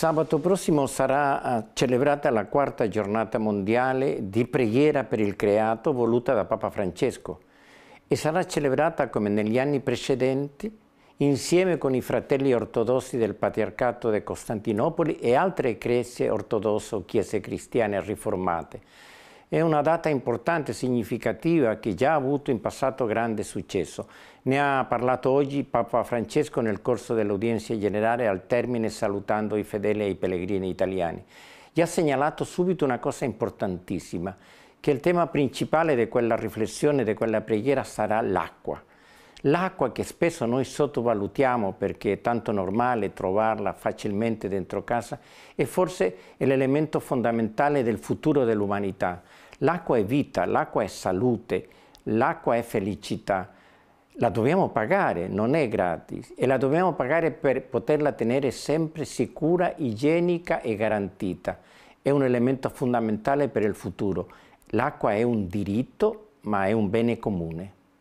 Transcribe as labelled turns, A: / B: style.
A: Sabato prossimo sarà eh, celebrata la quarta giornata mondiale di preghiera per il creato voluta da Papa Francesco e sarà celebrata come negli anni precedenti insieme con i fratelli ortodossi del Patriarcato di Costantinopoli e altre chiese ortodosse o chiese cristiane riformate è una data importante, significativa, che già ha avuto in passato grande successo. Ne ha parlato oggi Papa Francesco nel corso dell'udienza generale al termine salutando i fedeli e i pellegrini italiani. Gli ha segnalato subito una cosa importantissima, che il tema principale di quella riflessione, di quella preghiera sarà l'acqua. L'acqua che spesso noi sottovalutiamo perché è tanto normale trovarla facilmente dentro casa è forse l'elemento fondamentale del futuro dell'umanità. L'acqua è vita, l'acqua è salute, l'acqua è felicità. La dobbiamo pagare, non è gratis e la dobbiamo pagare per poterla tenere sempre sicura, igienica e garantita. È un elemento fondamentale per il futuro. L'acqua è un diritto, ma è un bene comune.